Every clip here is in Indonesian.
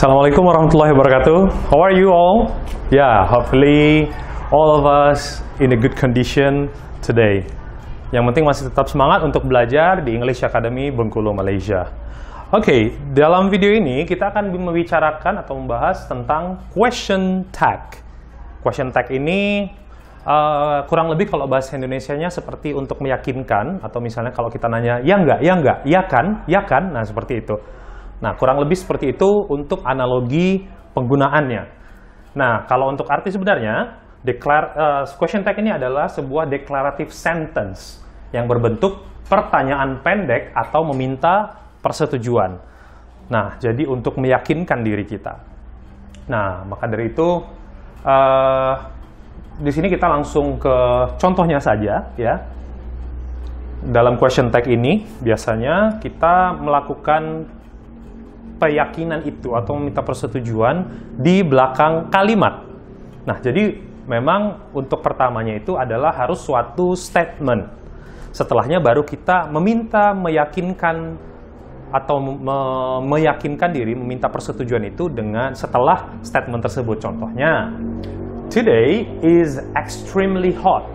Assalamualaikum warahmatullahi wabarakatuh. How are you all? Yeah, hopefully all of us in a good condition today. Yang penting masih tetap semangat untuk belajar di English Academy Bengkulu, Malaysia. Oke, okay, dalam video ini kita akan membicarakan atau membahas tentang question tag. Question tag ini uh, kurang lebih kalau bahasa Indonesia-nya seperti untuk meyakinkan atau misalnya kalau kita nanya ya enggak, ya enggak, ya kan, ya kan, nah seperti itu. Nah, kurang lebih seperti itu untuk analogi penggunaannya. Nah, kalau untuk arti sebenarnya, declare, uh, question tag ini adalah sebuah declarative sentence yang berbentuk pertanyaan pendek atau meminta persetujuan. Nah, jadi untuk meyakinkan diri kita. Nah, maka dari itu, uh, di sini kita langsung ke contohnya saja, ya dalam question tag ini biasanya kita melakukan keyakinan itu atau meminta persetujuan di belakang kalimat. Nah, jadi memang untuk pertamanya itu adalah harus suatu statement. Setelahnya baru kita meminta meyakinkan atau me meyakinkan diri meminta persetujuan itu dengan setelah statement tersebut. Contohnya, today is extremely hot.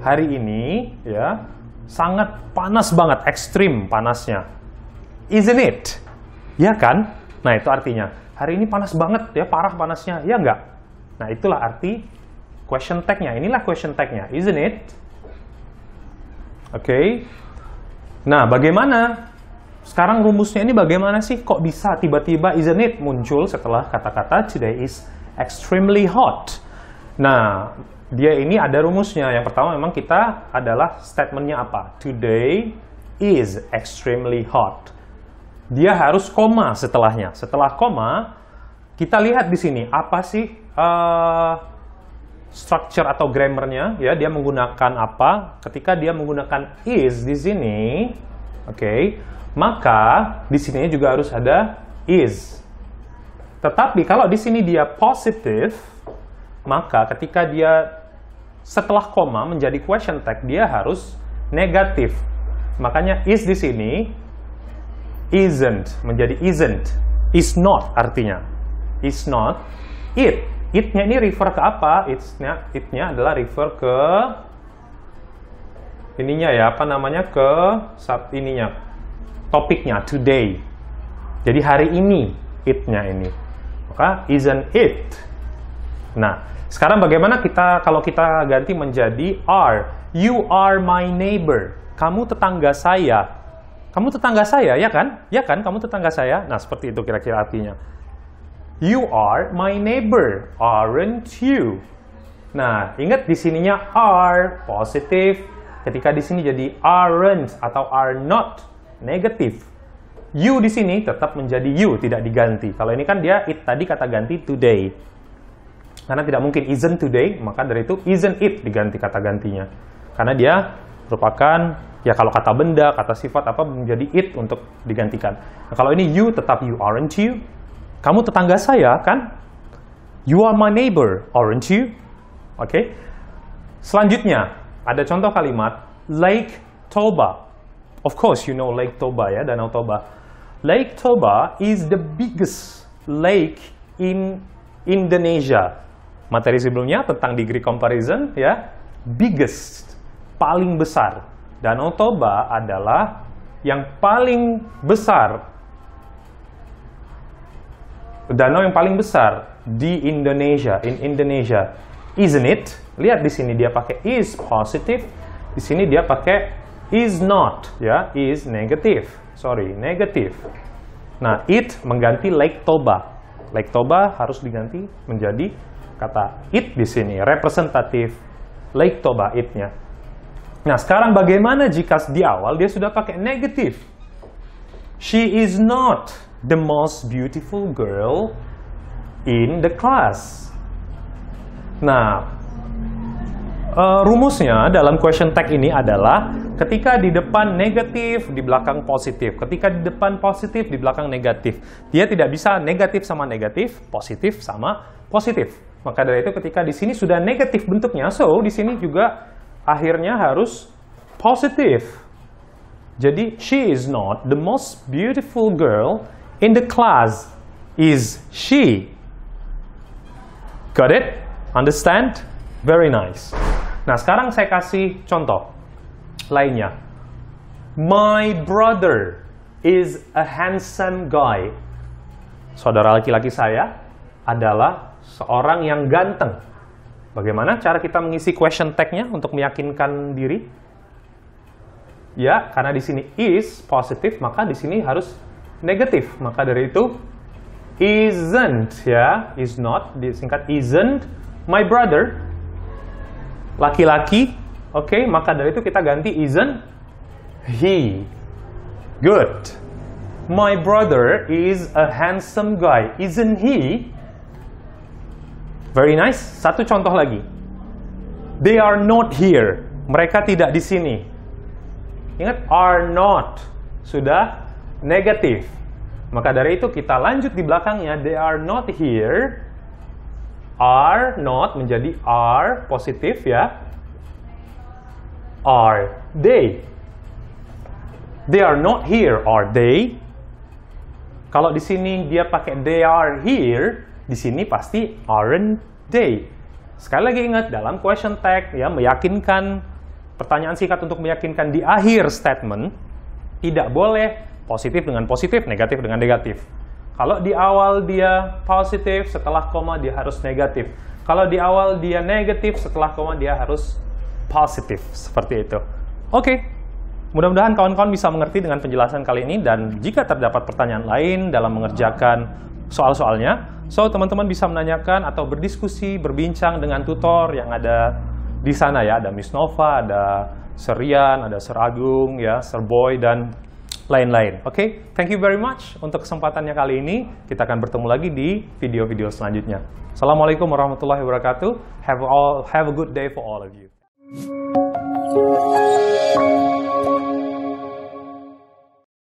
Hari ini ya sangat panas banget, ekstrim panasnya. Isn't it? Ya kan? Nah, itu artinya. Hari ini panas banget ya, parah panasnya. Ya enggak. Nah, itulah arti question tag-nya. Inilah question tag-nya, isn't it? Oke. Okay. Nah, bagaimana? Sekarang rumusnya ini bagaimana sih? Kok bisa tiba-tiba isn't it muncul setelah kata-kata today is extremely hot? Nah, dia ini ada rumusnya. Yang pertama memang kita adalah statementnya apa? Today is extremely hot dia harus koma setelahnya. Setelah koma, kita lihat di sini apa sih uh, structure atau grammarnya ya dia menggunakan apa ketika dia menggunakan is di sini oke okay, maka di sini juga harus ada is tetapi kalau di sini dia positif maka ketika dia setelah koma menjadi question tag dia harus negatif makanya is di sini isn't menjadi isn't is not artinya is not it itnya ini refer ke apa itsnya itnya adalah refer ke ininya ya apa namanya ke sub ininya topiknya today jadi hari ini itnya ini maka isn't it nah sekarang bagaimana kita kalau kita ganti menjadi are you are my neighbor kamu tetangga saya kamu tetangga saya, ya kan? Ya kan, kamu tetangga saya. Nah, seperti itu kira-kira artinya. You are my neighbor, aren't you? Nah, ingat di sininya are positive. Ketika di sini jadi aren't atau are not negative, You di sini tetap menjadi you, tidak diganti. Kalau ini kan dia it tadi kata ganti today. Karena tidak mungkin isn't today, maka dari itu isn't it diganti kata gantinya. Karena dia merupakan ya kalau kata benda, kata sifat apa menjadi it untuk digantikan. Nah, kalau ini you tetap you aren't you. Kamu tetangga saya kan? You are my neighbor, aren't you? Oke. Okay. Selanjutnya ada contoh kalimat Lake Toba. Of course you know Lake Toba ya, Danau Toba. Lake Toba is the biggest lake in Indonesia. Materi sebelumnya tentang degree comparison ya, biggest paling besar Danau Toba adalah yang paling besar danau yang paling besar di Indonesia in Indonesia isn't it lihat di sini dia pakai is positive di sini dia pakai is not ya is negative sorry negative nah it mengganti Lake Toba Lake Toba harus diganti menjadi kata it di sini representatif Lake Toba itnya. Nah, sekarang bagaimana jika di awal dia sudah pakai negatif? She is not the most beautiful girl in the class. Nah, uh, rumusnya dalam question tag ini adalah ketika di depan negatif, di belakang positif. Ketika di depan positif, di belakang negatif. Dia tidak bisa negatif sama negatif, positif sama positif. Maka dari itu ketika di sini sudah negatif bentuknya, so di sini juga akhirnya harus positif. Jadi, she is not the most beautiful girl in the class is she. Got it? Understand? Very nice. Nah, sekarang saya kasih contoh lainnya. My brother is a handsome guy. Saudara laki-laki saya adalah seorang yang ganteng. Bagaimana cara kita mengisi question tag-nya untuk meyakinkan diri? Ya, karena di sini is positif, maka di sini harus negatif. Maka dari itu isn't ya, is not disingkat isn't my brother laki-laki. Oke, okay, maka dari itu kita ganti isn't he. Good. My brother is a handsome guy, isn't he? Very nice. Satu contoh lagi. They are not here. Mereka tidak di sini. Ingat, are not. Sudah negatif. Maka dari itu kita lanjut di belakangnya. They are not here. Are not menjadi are positif ya. Are they. They are not here. Are they. Kalau di sini dia pakai they are here, di sini pasti aren't they. Sekali lagi ingat, dalam question tag, ya, meyakinkan, pertanyaan singkat untuk meyakinkan di akhir statement, tidak boleh positif dengan positif, negatif dengan negatif. Kalau di awal dia positif, setelah koma dia harus negatif. Kalau di awal dia negatif, setelah koma dia harus positif. Seperti itu. Oke, okay. mudah-mudahan kawan-kawan bisa mengerti dengan penjelasan kali ini. Dan jika terdapat pertanyaan lain dalam mengerjakan soal-soalnya. So, teman-teman bisa menanyakan atau berdiskusi, berbincang dengan tutor yang ada di sana ya. Ada Miss Nova, ada Serian, ada Sir Agung, ya, Sir Boy, dan lain-lain. Oke, okay? thank you very much untuk kesempatannya kali ini. Kita akan bertemu lagi di video-video selanjutnya. Assalamualaikum warahmatullahi wabarakatuh. Have all have a good day for all of you.